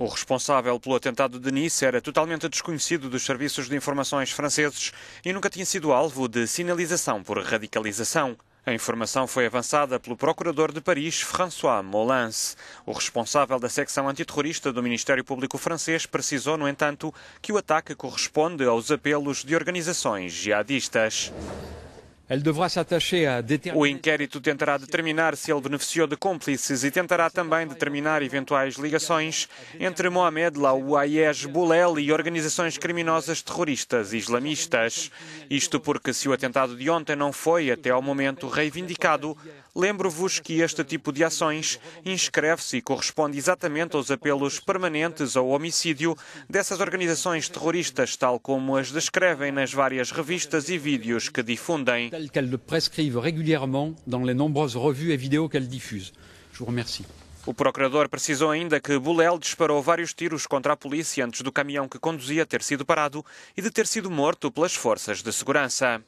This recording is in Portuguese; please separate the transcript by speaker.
Speaker 1: O responsável pelo atentado de Nice era totalmente desconhecido dos serviços de informações franceses e nunca tinha sido alvo de sinalização por radicalização. A informação foi avançada pelo procurador de Paris, François Molins. O responsável da secção antiterrorista do Ministério Público francês precisou, no entanto, que o ataque corresponde aos apelos de organizações jihadistas. O inquérito tentará determinar se ele beneficiou de cúmplices e tentará também determinar eventuais ligações entre Mohamed Laouayesh Boulel e organizações criminosas terroristas islamistas. Isto porque, se o atentado de ontem não foi, até ao momento, reivindicado, Lembro-vos que este tipo de ações inscreve-se e corresponde exatamente aos apelos permanentes ao homicídio dessas organizações terroristas, tal como as descrevem nas várias revistas e vídeos que difundem. O procurador precisou ainda que Bulel disparou vários tiros contra a polícia antes do caminhão que conduzia ter sido parado e de ter sido morto pelas forças de segurança.